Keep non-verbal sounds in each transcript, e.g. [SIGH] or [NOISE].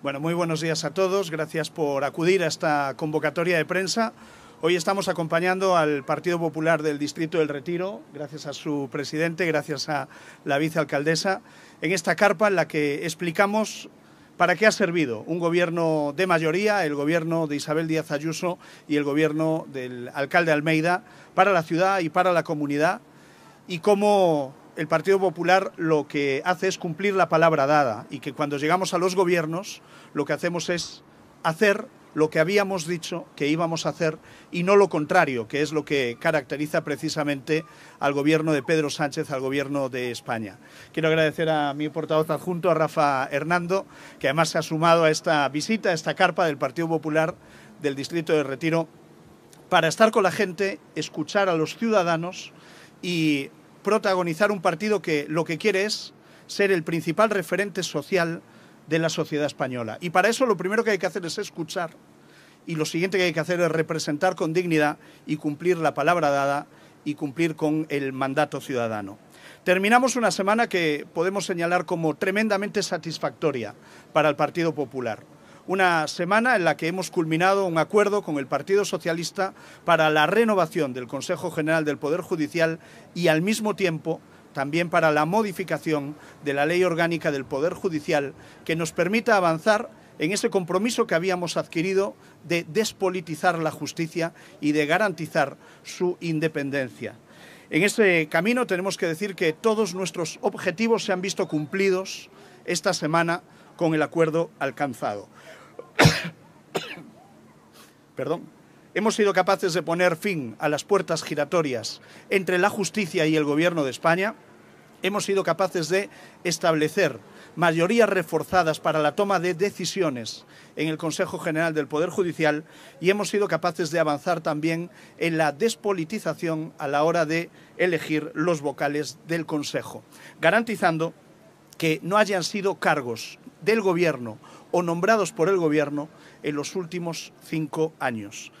Bueno, muy buenos días a todos. Gracias por acudir a esta convocatoria de prensa. Hoy estamos acompañando al Partido Popular del Distrito del Retiro, gracias a su presidente, gracias a la vicealcaldesa, en esta carpa en la que explicamos para qué ha servido un gobierno de mayoría, el gobierno de Isabel Díaz Ayuso y el gobierno del alcalde Almeida, para la ciudad y para la comunidad, y cómo el Partido Popular lo que hace es cumplir la palabra dada y que cuando llegamos a los gobiernos lo que hacemos es hacer lo que habíamos dicho que íbamos a hacer y no lo contrario, que es lo que caracteriza precisamente al gobierno de Pedro Sánchez, al gobierno de España. Quiero agradecer a mi portavoz adjunto, a Rafa Hernando, que además se ha sumado a esta visita, a esta carpa del Partido Popular del Distrito de Retiro, para estar con la gente, escuchar a los ciudadanos y protagonizar un partido que lo que quiere es ser el principal referente social de la sociedad española. Y para eso lo primero que hay que hacer es escuchar y lo siguiente que hay que hacer es representar con dignidad y cumplir la palabra dada y cumplir con el mandato ciudadano. Terminamos una semana que podemos señalar como tremendamente satisfactoria para el Partido Popular una semana en la que hemos culminado un acuerdo con el Partido Socialista para la renovación del Consejo General del Poder Judicial y al mismo tiempo también para la modificación de la Ley Orgánica del Poder Judicial que nos permita avanzar en ese compromiso que habíamos adquirido de despolitizar la justicia y de garantizar su independencia. En ese camino tenemos que decir que todos nuestros objetivos se han visto cumplidos esta semana con el acuerdo alcanzado. [COUGHS] Perdón. Hemos sido capaces de poner fin a las puertas giratorias entre la justicia y el gobierno de España. Hemos sido capaces de establecer mayorías reforzadas para la toma de decisiones en el Consejo General del Poder Judicial y hemos sido capaces de avanzar también en la despolitización a la hora de elegir los vocales del Consejo, garantizando que no hayan sido cargos del Gobierno o nombrados por el Gobierno en los últimos cinco años.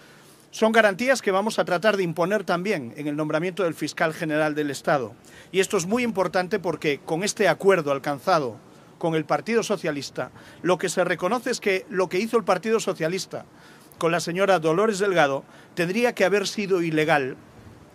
Son garantías que vamos a tratar de imponer también en el nombramiento del fiscal general del Estado. Y esto es muy importante porque con este acuerdo alcanzado con el Partido Socialista, lo que se reconoce es que lo que hizo el Partido Socialista con la señora Dolores Delgado tendría que haber sido ilegal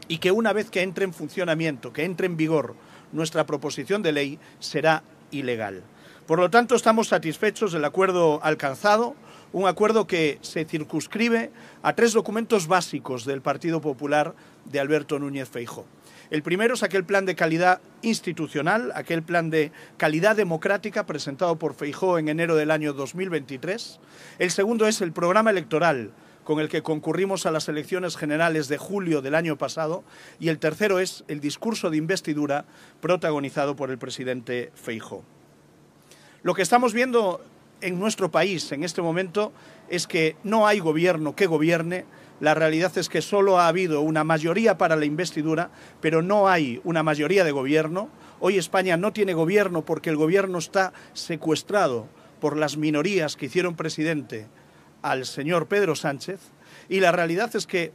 y que una vez que entre en funcionamiento, que entre en vigor nuestra proposición de ley, será ilegal. Por lo tanto, estamos satisfechos del acuerdo alcanzado, un acuerdo que se circunscribe a tres documentos básicos del Partido Popular de Alberto Núñez Feijóo. El primero es aquel plan de calidad institucional, aquel plan de calidad democrática presentado por Feijó en enero del año 2023. El segundo es el programa electoral con el que concurrimos a las elecciones generales de julio del año pasado. Y el tercero es el discurso de investidura protagonizado por el presidente Feijóo. Lo que estamos viendo en nuestro país en este momento es que no hay gobierno que gobierne. La realidad es que solo ha habido una mayoría para la investidura, pero no hay una mayoría de gobierno. Hoy España no tiene gobierno porque el gobierno está secuestrado por las minorías que hicieron presidente al señor Pedro Sánchez. Y la realidad es que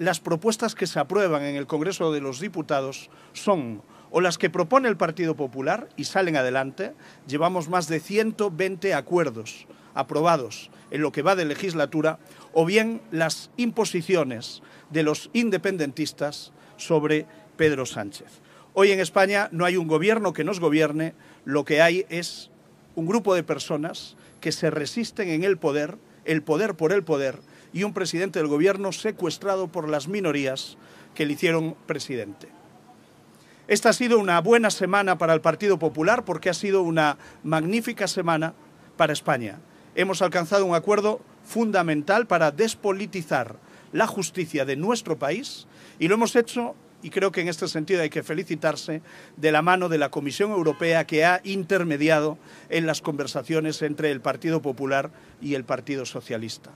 las propuestas que se aprueban en el Congreso de los Diputados son o las que propone el Partido Popular y salen adelante, llevamos más de 120 acuerdos aprobados en lo que va de legislatura, o bien las imposiciones de los independentistas sobre Pedro Sánchez. Hoy en España no hay un gobierno que nos gobierne, lo que hay es un grupo de personas que se resisten en el poder, el poder por el poder, y un presidente del gobierno secuestrado por las minorías que le hicieron presidente. Esta ha sido una buena semana para el Partido Popular porque ha sido una magnífica semana para España. Hemos alcanzado un acuerdo fundamental para despolitizar la justicia de nuestro país y lo hemos hecho, y creo que en este sentido hay que felicitarse, de la mano de la Comisión Europea que ha intermediado en las conversaciones entre el Partido Popular y el Partido Socialista.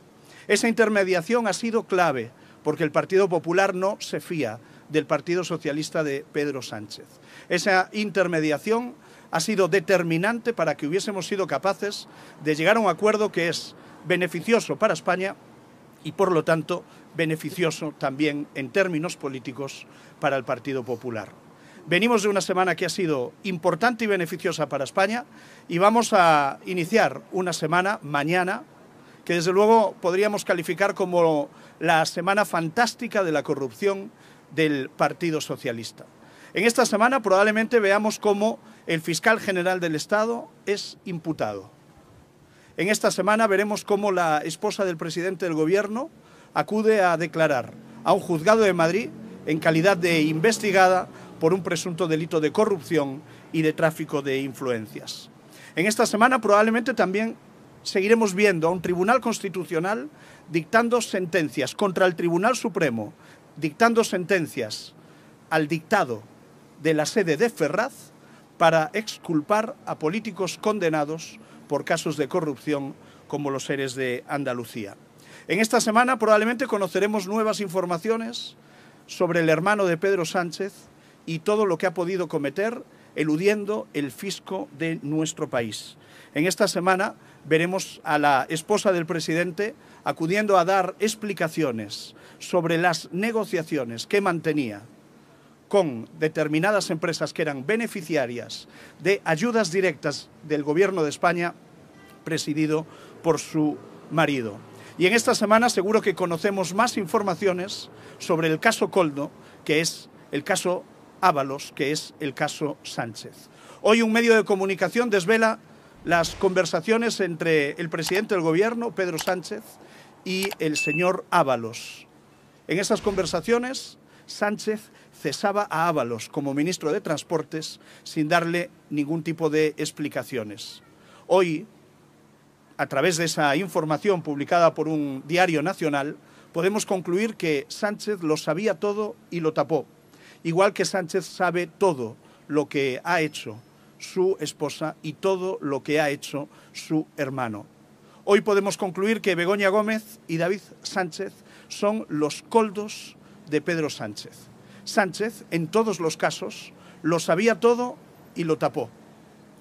Esa intermediación ha sido clave porque el Partido Popular no se fía del Partido Socialista de Pedro Sánchez. Esa intermediación ha sido determinante para que hubiésemos sido capaces de llegar a un acuerdo que es beneficioso para España y, por lo tanto, beneficioso también en términos políticos para el Partido Popular. Venimos de una semana que ha sido importante y beneficiosa para España y vamos a iniciar una semana mañana que desde luego podríamos calificar como la semana fantástica de la corrupción del Partido Socialista. En esta semana probablemente veamos cómo el fiscal general del Estado es imputado. En esta semana veremos cómo la esposa del presidente del Gobierno acude a declarar a un juzgado de Madrid en calidad de investigada por un presunto delito de corrupción y de tráfico de influencias. En esta semana probablemente también seguiremos viendo a un tribunal constitucional dictando sentencias contra el Tribunal Supremo dictando sentencias al dictado de la sede de Ferraz para exculpar a políticos condenados por casos de corrupción como los seres de Andalucía. En esta semana probablemente conoceremos nuevas informaciones sobre el hermano de Pedro Sánchez y todo lo que ha podido cometer eludiendo el fisco de nuestro país. En esta semana veremos a la esposa del presidente acudiendo a dar explicaciones sobre las negociaciones que mantenía con determinadas empresas que eran beneficiarias de ayudas directas del Gobierno de España presidido por su marido. Y en esta semana seguro que conocemos más informaciones sobre el caso Coldo, que es el caso Ábalos, que es el caso Sánchez. Hoy un medio de comunicación desvela las conversaciones entre el presidente del Gobierno, Pedro Sánchez, y el señor Ábalos. En esas conversaciones, Sánchez cesaba a Ábalos como ministro de Transportes sin darle ningún tipo de explicaciones. Hoy, a través de esa información publicada por un diario nacional, podemos concluir que Sánchez lo sabía todo y lo tapó, igual que Sánchez sabe todo lo que ha hecho su esposa y todo lo que ha hecho su hermano. Hoy podemos concluir que Begoña Gómez y David Sánchez son los coldos de Pedro Sánchez. Sánchez, en todos los casos, lo sabía todo y lo tapó.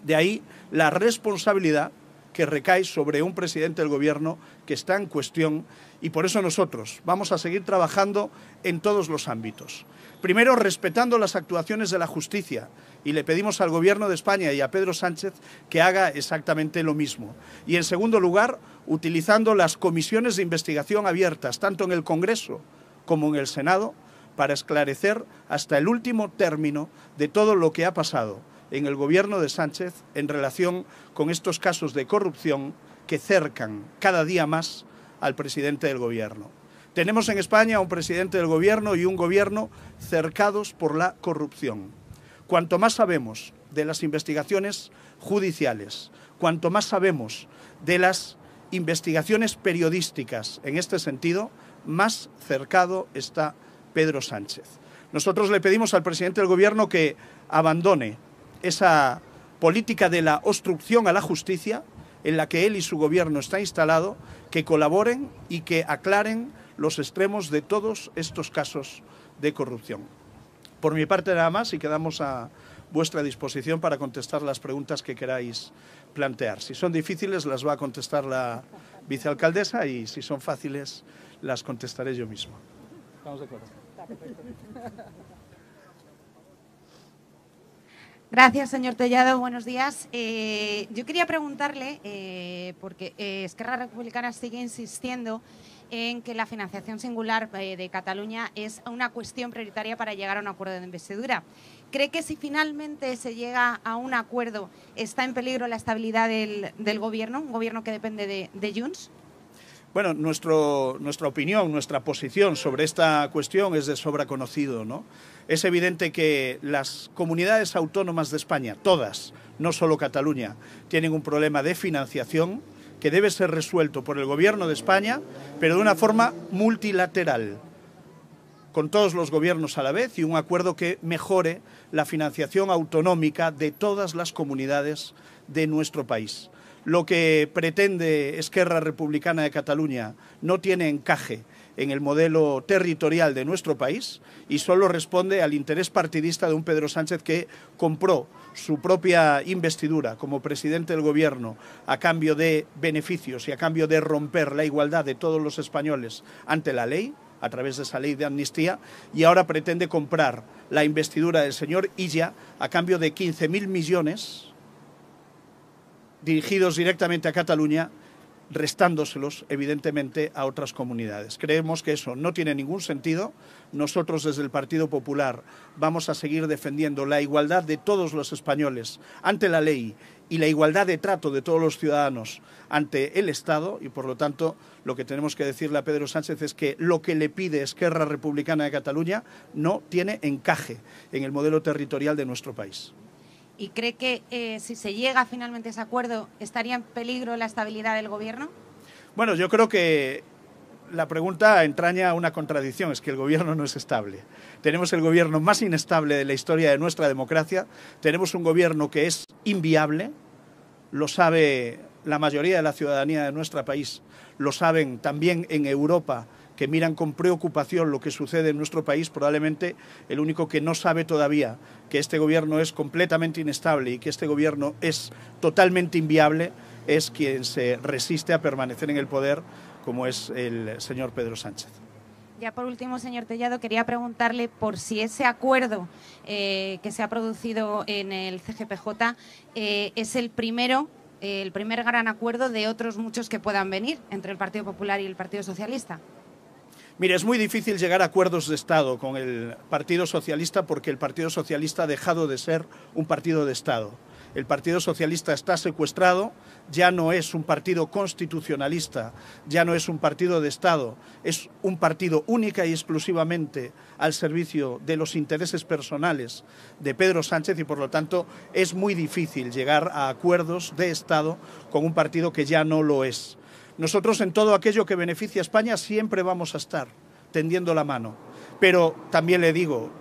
De ahí la responsabilidad que recae sobre un presidente del gobierno que está en cuestión y por eso nosotros vamos a seguir trabajando en todos los ámbitos. Primero, respetando las actuaciones de la justicia y le pedimos al Gobierno de España y a Pedro Sánchez que haga exactamente lo mismo. Y en segundo lugar, utilizando las comisiones de investigación abiertas, tanto en el Congreso como en el Senado, para esclarecer hasta el último término de todo lo que ha pasado en el gobierno de Sánchez en relación con estos casos de corrupción que cercan cada día más al presidente del gobierno. Tenemos en España un presidente del gobierno y un gobierno cercados por la corrupción. Cuanto más sabemos de las investigaciones judiciales, cuanto más sabemos de las investigaciones periodísticas en este sentido, más cercado está Pedro Sánchez. Nosotros le pedimos al presidente del gobierno que abandone esa política de la obstrucción a la justicia en la que él y su gobierno está instalado, que colaboren y que aclaren los extremos de todos estos casos de corrupción. Por mi parte nada más y quedamos a vuestra disposición para contestar las preguntas que queráis plantear. Si son difíciles las va a contestar la vicealcaldesa y si son fáciles las contestaré yo mismo. Gracias, señor Tellado. Buenos días. Eh, yo quería preguntarle, eh, porque eh, Esquerra Republicana sigue insistiendo en que la financiación singular eh, de Cataluña es una cuestión prioritaria para llegar a un acuerdo de investidura. ¿Cree que si finalmente se llega a un acuerdo está en peligro la estabilidad del, gobierno, un gobierno que depende de, de Junts? Bueno, nuestra opinión, nuestra posición sobre esta cuestión es de sobra conocido, ¿no? Es evidente que las comunidades autónomas de España, todas, no solo Cataluña, tienen un problema de financiación que debe ser resuelto por el Gobierno de España, pero de una forma multilateral, con todos los gobiernos a la vez y un acuerdo que mejore la financiación autonómica de todas las comunidades de nuestro país lo que pretende Esquerra Republicana de Cataluña no tiene encaje en el modelo territorial de nuestro país y solo responde al interés partidista de un Pedro Sánchez que compró su propia investidura como presidente del gobierno a cambio de beneficios y a cambio de romper la igualdad de todos los españoles ante la ley a través de esa ley de amnistía y ahora pretende comprar la investidura del señor Illa a cambio de 15.000 millones dirigidos directamente a Cataluña, restándoselos, evidentemente, a otras comunidades. Creemos que eso no tiene ningún sentido. Nosotros, desde el Partido Popular, vamos a seguir defendiendo la igualdad de todos los españoles ante la ley y la igualdad de trato de todos los ciudadanos ante el Estado y por lo tanto lo que tenemos que decirle a Pedro Sánchez es que lo que le pide Esquerra Republicana de Cataluña no tiene encaje en el modelo territorial de nuestro país. ¿Y cree que eh, si se llega finalmente a ese acuerdo estaría en peligro la estabilidad del gobierno? Bueno, yo creo que la pregunta entraña una contradicción, es que el gobierno no es estable. Tenemos el gobierno más inestable de la historia de nuestra democracia, tenemos un gobierno que es inviable, lo sabe la mayoría de la ciudadanía de nuestro país, lo saben también en Europa que miran con preocupación lo que sucede en nuestro país, probablemente el único que no sabe todavía que este gobierno es completamente inestable y que este gobierno es totalmente inviable, es quien se resiste a permanecer en el poder, como es el señor Pedro Sánchez. Ya por último, señor Tellado, quería preguntarle por si ese acuerdo eh, que se ha producido en el CGPJ eh, es el primero, el primer gran acuerdo de otros muchos que puedan venir entre el Partido Popular y el Partido Socialista. Mire, es muy difícil llegar a acuerdos de Estado con el Partido Socialista porque el Partido Socialista ha dejado de ser un partido de Estado. El Partido Socialista está secuestrado, ya no es un partido constitucionalista, ya no es un partido de Estado, es un partido única y exclusivamente al servicio de los intereses personales de Pedro Sánchez y por lo tanto es muy difícil llegar a acuerdos de Estado con un partido que ya no lo es. Nosotros en todo aquello que beneficia a España siempre vamos a estar tendiendo la mano. Pero también le digo,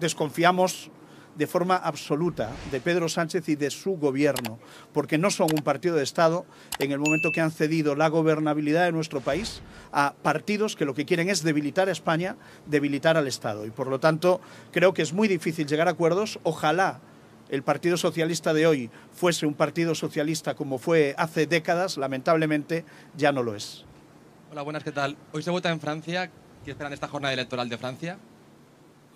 desconfiamos de forma absoluta de Pedro Sánchez y de su gobierno, porque no son un partido de Estado en el momento que han cedido la gobernabilidad de nuestro país a partidos que lo que quieren es debilitar a España, debilitar al Estado. Y por lo tanto, creo que es muy difícil llegar a acuerdos. Ojalá el Partido Socialista de hoy fuese un partido socialista como fue hace décadas, lamentablemente ya no lo es. Hola, buenas, ¿qué tal? Hoy se vota en Francia. ¿Qué esperan esta jornada electoral de Francia?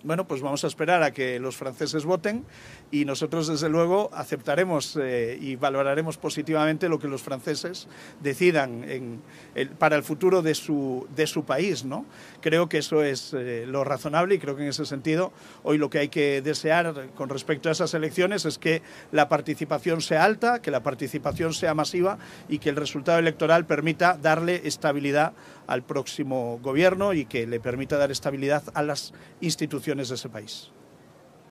Bueno, pues vamos a esperar a que los franceses voten y nosotros, desde luego, aceptaremos eh, y valoraremos positivamente lo que los franceses decidan para el futuro de su, de su país. ¿no? Creo que eso es eh, lo razonable y creo que en ese sentido hoy lo que hay que desear con respecto a esas elecciones es que la participación sea alta, que la participación sea masiva y que el resultado electoral permita darle estabilidad al próximo gobierno y que le permita dar estabilidad a las instituciones elecciones de ese país.